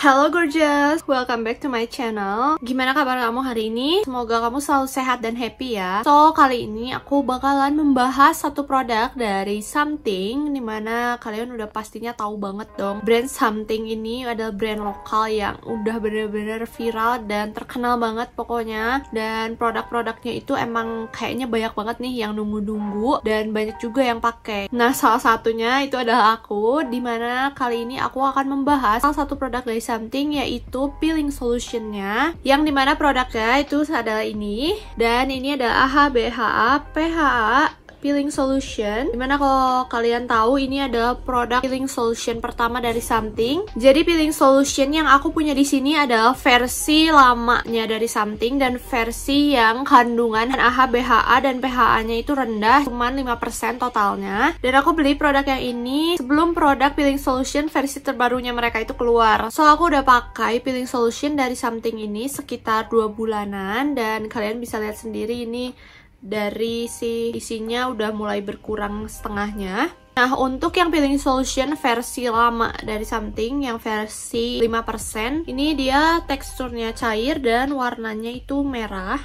Hello gorgeous, welcome back to my channel Gimana kabar kamu hari ini? Semoga kamu selalu sehat dan happy ya So, kali ini aku bakalan membahas satu produk dari Something Dimana kalian udah pastinya tahu banget dong Brand Something ini adalah brand lokal yang udah bener-bener viral dan terkenal banget pokoknya Dan produk-produknya itu emang kayaknya banyak banget nih yang nunggu-nunggu Dan banyak juga yang pakai. Nah, salah satunya itu adalah aku Dimana kali ini aku akan membahas salah satu produk dari something yaitu peeling solutionnya yang dimana produknya itu adalah ini dan ini adalah AHA, BHA, PHA, Peeling Solution. Dimana kalau kalian tahu ini adalah produk Peeling Solution pertama dari Something. Jadi Peeling Solution yang aku punya di sini adalah versi lamanya dari Something dan versi yang kandungan AHA, BHA dan PHA-nya itu rendah, cuman 5% totalnya. Dan aku beli produk yang ini sebelum produk Peeling Solution versi terbarunya mereka itu keluar. So aku udah pakai Peeling Solution dari Something ini sekitar 2 bulanan dan kalian bisa lihat sendiri ini dari si isinya udah mulai berkurang setengahnya. Nah, untuk yang peeling solution versi lama dari something, yang versi 5%, ini dia teksturnya cair dan warnanya itu merah.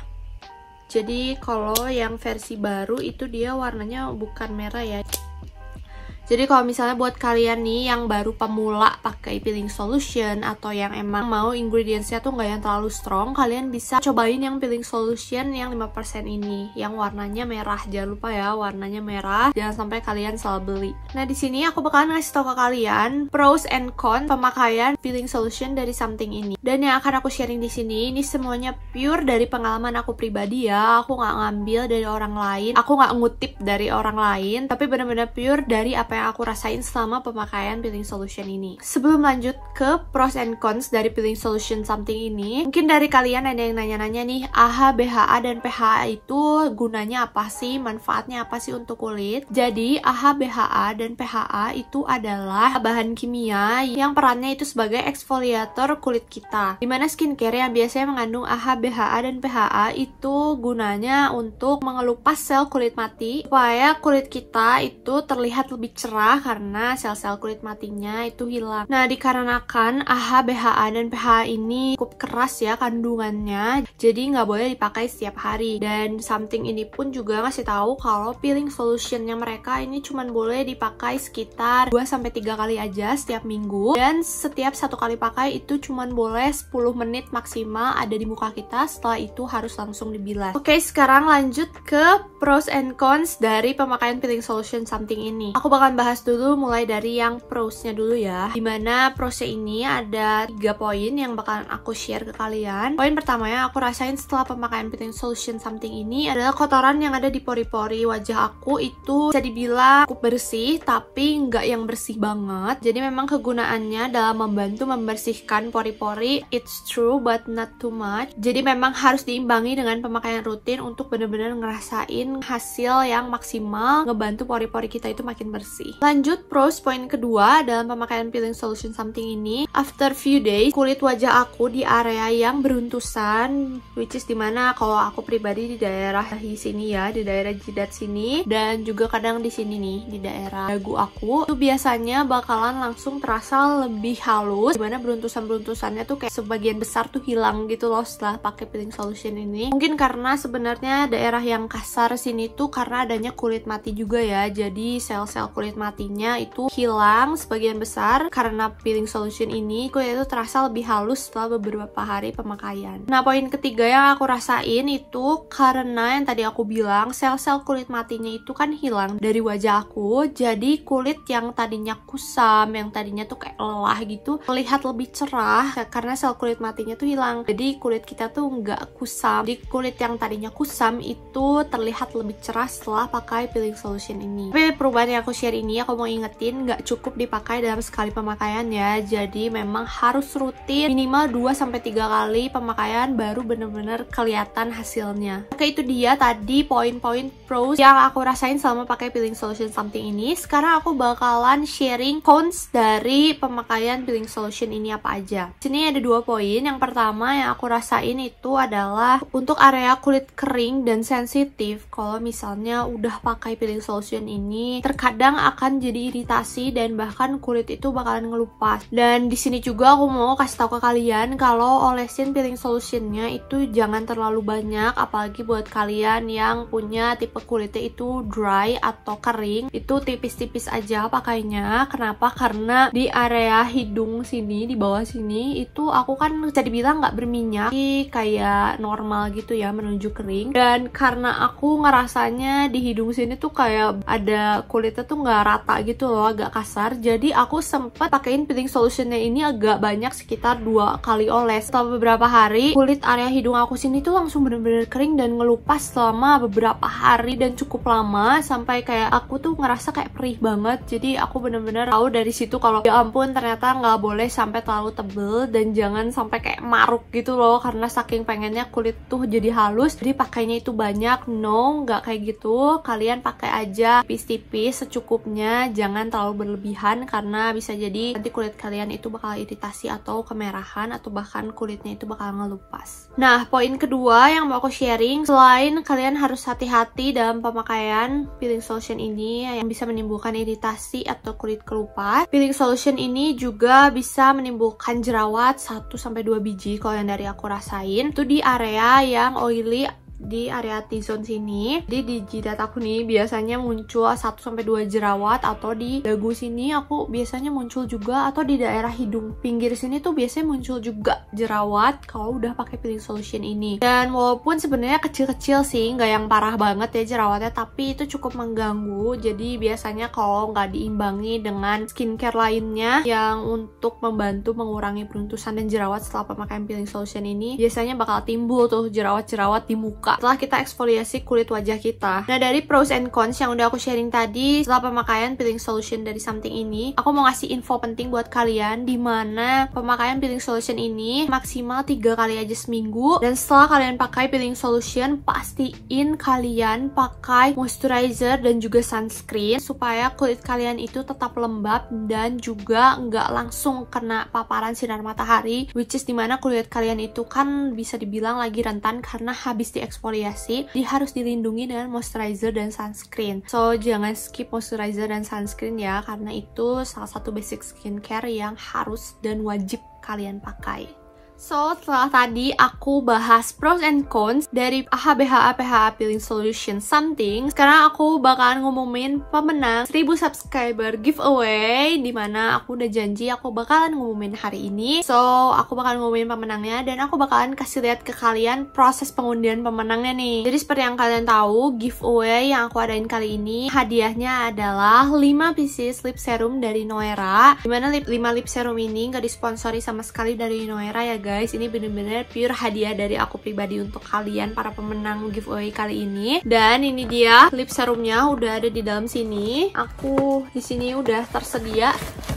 Jadi, kalau yang versi baru itu dia warnanya bukan merah ya. Jadi kalau misalnya buat kalian nih yang baru pemula pakai peeling solution atau yang emang mau ingredientsnya tuh nggak yang terlalu strong, kalian bisa cobain yang peeling solution yang 5% ini, yang warnanya merah. Jangan lupa ya, warnanya merah. Jangan sampai kalian salah beli. Nah, di sini aku bakalan ngasih tau ke kalian pros and cons pemakaian peeling solution dari something ini. Dan yang akan aku sharing di sini, ini semuanya pure dari pengalaman aku pribadi ya. Aku nggak ngambil dari orang lain, aku nggak ngutip dari orang lain, tapi bener-bener pure dari apa yang aku rasain selama pemakaian peeling solution ini. Sebelum lanjut ke pros and cons dari peeling solution something ini, mungkin dari kalian ada yang nanya-nanya nih, AHA, BHA, dan PHA itu gunanya apa sih? Manfaatnya apa sih untuk kulit? Jadi, AHA, BHA, dan PHA itu adalah bahan kimia yang perannya itu sebagai eksfoliator kulit kita. Dimana skincare yang biasanya mengandung AHA, BHA, dan PHA itu gunanya untuk mengelupas sel kulit mati supaya kulit kita itu terlihat lebih cerah karena sel-sel kulit matinya itu hilang. Nah, dikarenakan AHA, BHA, dan PHA ini cukup keras ya kandungannya, jadi nggak boleh dipakai setiap hari. Dan something ini pun juga ngasih tahu kalau peeling solutionnya mereka ini cuma boleh dipakai sekitar 2-3 kali aja setiap minggu. Dan setiap satu kali pakai itu cuma boleh 10 menit maksimal ada di muka kita, setelah itu harus langsung dibilas. Oke, sekarang lanjut ke pros and cons dari pemakaian peeling solution something ini. Aku bakal bahas dulu mulai dari yang prosnya dulu ya. Dimana prosnya ini ada tiga poin yang bakalan aku share ke kalian. Poin pertama yang aku rasain setelah pemakaian Pitting solution something ini adalah kotoran yang ada di pori-pori wajah aku itu bisa dibilang cukup bersih tapi nggak yang bersih banget. Jadi memang kegunaannya dalam membantu membersihkan pori-pori it's true but not too much. Jadi memang harus diimbangi dengan pemakaian rutin untuk bener-bener ngerasain hasil yang maksimal ngebantu pori-pori kita itu makin bersih sih. Lanjut pros poin kedua dalam pemakaian peeling solution something ini, after few days kulit wajah aku di area yang beruntusan, which is dimana kalau aku pribadi di daerah di sini ya, di daerah jidat sini, dan juga kadang di sini nih, di daerah dagu aku, itu biasanya bakalan langsung terasa lebih halus, dimana beruntusan-beruntusannya tuh kayak sebagian besar tuh hilang gitu loh setelah pakai peeling solution ini. Mungkin karena sebenarnya daerah yang kasar sini tuh karena adanya kulit mati juga ya, jadi sel-sel kulit menikmatinya matinya itu hilang sebagian besar karena peeling solution ini kulit itu terasa lebih halus setelah beberapa hari pemakaian. Nah poin ketiga yang aku rasain itu karena yang tadi aku bilang sel-sel kulit matinya itu kan hilang dari wajah aku jadi kulit yang tadinya kusam, yang tadinya tuh kayak lelah gitu terlihat lebih cerah karena sel kulit matinya tuh hilang jadi kulit kita tuh nggak kusam jadi kulit yang tadinya kusam itu terlihat lebih cerah setelah pakai peeling solution ini tapi perubahan yang aku share ini ini aku mau ingetin nggak cukup dipakai dalam sekali pemakaian ya. Jadi memang harus rutin minimal 2 3 kali pemakaian baru bener-bener kelihatan hasilnya. Oke, itu dia tadi poin-poin pros yang aku rasain selama pakai peeling solution something ini. Sekarang aku bakalan sharing cons dari pemakaian peeling solution ini apa aja. Sini ada dua poin. Yang pertama yang aku rasain itu adalah untuk area kulit kering dan sensitif kalau misalnya udah pakai peeling solution ini terkadang akan jadi iritasi dan bahkan kulit itu bakalan ngelupas. Dan di sini juga aku mau kasih tahu ke kalian kalau olesin peeling solutionnya itu jangan terlalu banyak apalagi buat kalian yang punya tipe kulitnya itu dry atau kering itu tipis-tipis aja pakainya kenapa karena di area hidung sini di bawah sini itu aku kan jadi bilang nggak berminyak kayak normal gitu ya menuju kering dan karena aku ngerasanya di hidung sini tuh kayak ada kulitnya tuh nggak nggak rata gitu loh agak kasar jadi aku sempet pakein peeling solutionnya ini agak banyak sekitar dua kali oles setelah beberapa hari kulit area hidung aku sini tuh langsung bener-bener kering dan ngelupas selama beberapa hari dan cukup lama sampai kayak aku tuh ngerasa kayak perih banget jadi aku bener-bener tahu dari situ kalau ya ampun ternyata nggak boleh sampai terlalu tebel dan jangan sampai kayak maruk gitu loh karena saking pengennya kulit tuh jadi halus jadi pakainya itu banyak no nggak kayak gitu kalian pakai aja tipis-tipis secukup kulitnya jangan terlalu berlebihan karena bisa jadi nanti kulit kalian itu bakal iritasi atau kemerahan atau bahkan kulitnya itu bakal ngelupas. Nah, poin kedua yang mau aku sharing, selain kalian harus hati-hati dalam pemakaian peeling solution ini yang bisa menimbulkan iritasi atau kulit kelupas, peeling solution ini juga bisa menimbulkan jerawat 1-2 biji kalau yang dari aku rasain, itu di area yang oily di area T-zone sini. Jadi di jidat aku nih biasanya muncul 1-2 jerawat atau di dagu sini aku biasanya muncul juga atau di daerah hidung pinggir sini tuh biasanya muncul juga jerawat kalau udah pakai peeling solution ini. Dan walaupun sebenarnya kecil-kecil sih, nggak yang parah banget ya jerawatnya, tapi itu cukup mengganggu. Jadi biasanya kalau nggak diimbangi dengan skincare lainnya yang untuk membantu mengurangi peruntusan dan jerawat setelah pemakaian peeling solution ini, biasanya bakal timbul tuh jerawat-jerawat di muka setelah kita eksfoliasi kulit wajah kita. Nah, dari pros and cons yang udah aku sharing tadi, setelah pemakaian peeling solution dari Something ini, aku mau ngasih info penting buat kalian dimana pemakaian peeling solution ini maksimal 3 kali aja seminggu dan setelah kalian pakai peeling solution, pastiin kalian pakai moisturizer dan juga sunscreen supaya kulit kalian itu tetap lembab dan juga nggak langsung kena paparan sinar matahari which is dimana kulit kalian itu kan bisa dibilang lagi rentan karena habis dieksplorasi eksfoliasi, jadi harus dilindungi dengan moisturizer dan sunscreen. So, jangan skip moisturizer dan sunscreen ya, karena itu salah satu basic skincare yang harus dan wajib kalian pakai. So, setelah tadi aku bahas pros and cons dari BHA PHA Appealing Solution Something, sekarang aku bakalan ngumumin pemenang 1000 subscriber giveaway, dimana aku udah janji aku bakalan ngumumin hari ini. So, aku bakalan ngumumin pemenangnya, dan aku bakalan kasih lihat ke kalian proses pengundian pemenangnya nih. Jadi, seperti yang kalian tahu, giveaway yang aku adain kali ini, hadiahnya adalah 5 pieces lip serum dari Noera, dimana lip, 5 lip serum ini nggak disponsori sama sekali dari Noera ya guys Ini bener-bener pure hadiah dari aku pribadi untuk kalian para pemenang giveaway kali ini Dan ini dia lip serumnya udah ada di dalam sini Aku di sini udah tersedia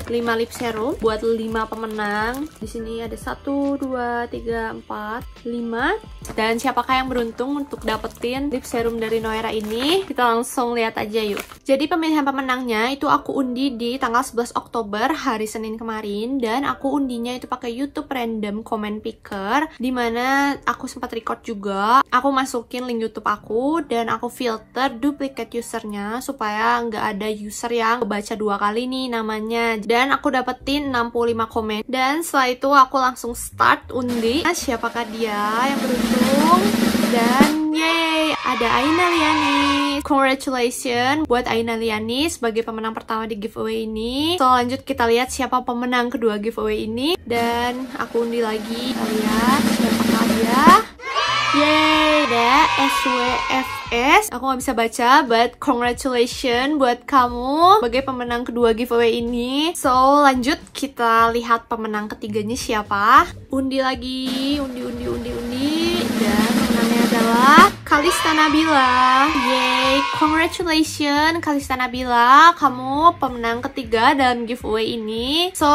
5 lip serum buat 5 pemenang. Di sini ada 1 2 3 4 5 dan siapakah yang beruntung untuk dapetin lip serum dari Noera ini? Kita langsung lihat aja yuk. Jadi pemilihan pemenangnya itu aku undi di tanggal 11 Oktober hari Senin kemarin dan aku undinya itu pakai YouTube random comment picker di mana aku sempat record juga. Aku masukin link YouTube aku dan aku filter duplicate usernya supaya nggak ada user yang baca dua kali nih namanya. Dan dan aku dapetin 65 komen dan setelah itu aku langsung start undi nah, siapakah dia yang beruntung dan yay ada Aina Liani congratulations buat Aina Liani sebagai pemenang pertama di giveaway ini. So, kita lihat siapa pemenang kedua giveaway ini dan aku undi lagi. Kita lihat siapa SWFS. Aku gak bisa baca, but congratulations buat kamu sebagai pemenang kedua giveaway ini. So, lanjut kita lihat pemenang ketiganya siapa. Undi lagi, undi, undi, undi, undi. Dan pemenangnya adalah Kalista Nabila. Yay, congratulations Kalista Nabila, kamu pemenang ketiga dalam giveaway ini. So,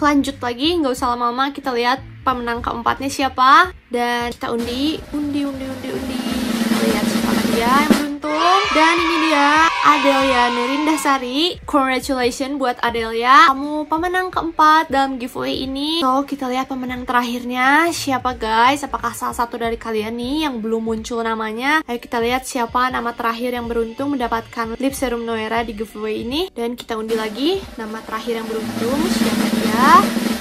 lanjut lagi, Gak usah lama-lama, kita lihat pemenang keempatnya siapa dan kita undi undi undi undi undi ya yang beruntung dan ini dia Adelia Nurinda Sari. Congratulations buat Adelia, kamu pemenang keempat dalam giveaway ini. So, kita lihat pemenang terakhirnya siapa guys? Apakah salah satu dari kalian nih yang belum muncul namanya? Ayo kita lihat siapa nama terakhir yang beruntung mendapatkan lip serum Noera di giveaway ini. Dan kita undi lagi nama terakhir yang beruntung siapa dia?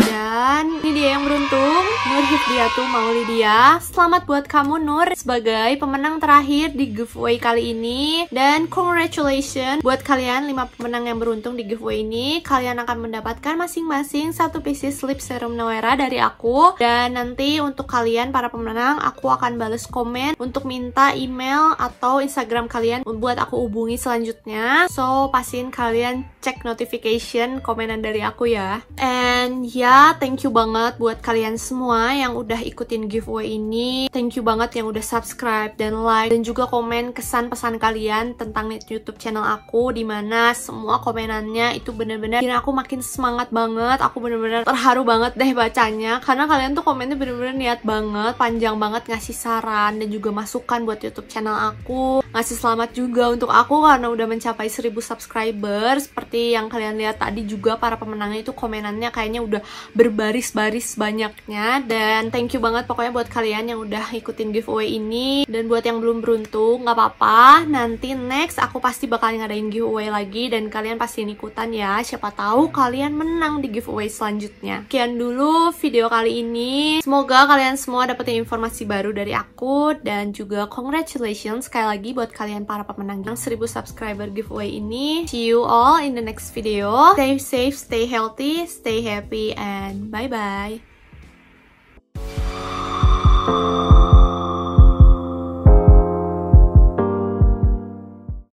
Dan ini dia yang beruntung, Nur Hidriatu Maulidia. Selamat buat kamu Nur sebagai pemenang terakhir di giveaway kali ini. Dan congratulations buat kalian 5 pemenang yang beruntung di giveaway ini. Kalian akan mendapatkan masing-masing satu pieces lip serum Noera dari aku. Dan nanti untuk kalian para pemenang, aku akan balas komen untuk minta email atau Instagram kalian buat aku hubungi selanjutnya. So, pastiin kalian cek notification komenan dari aku ya. And ya, yeah, thank you banget buat kalian semua yang udah ikutin giveaway ini. Thank you banget yang udah subscribe dan like dan juga komen kesan pesan kalian tentang YouTube channel aku dimana semua komenannya itu bener-bener bikin aku makin semangat banget. Aku bener-bener terharu banget deh bacanya karena kalian tuh komennya bener-bener niat banget, panjang banget ngasih saran dan juga masukan buat YouTube channel aku. Ngasih selamat juga untuk aku karena udah mencapai 1000 subscriber seperti yang kalian lihat tadi juga para pemenangnya itu komenannya kayaknya udah berbaris-baris banyaknya dan thank you banget pokoknya buat kalian yang udah ikutin giveaway ini dan buat yang belum beruntung nggak apa-apa nanti next aku pasti bakal ngadain giveaway lagi dan kalian pasti ikutan ya siapa tahu kalian menang di giveaway selanjutnya sekian dulu video kali ini semoga kalian semua dapetin informasi baru dari aku dan juga congratulations sekali lagi buat kalian para pemenang yang 1000 subscriber giveaway ini see you all in the next video stay safe stay healthy stay happy and Bye-bye.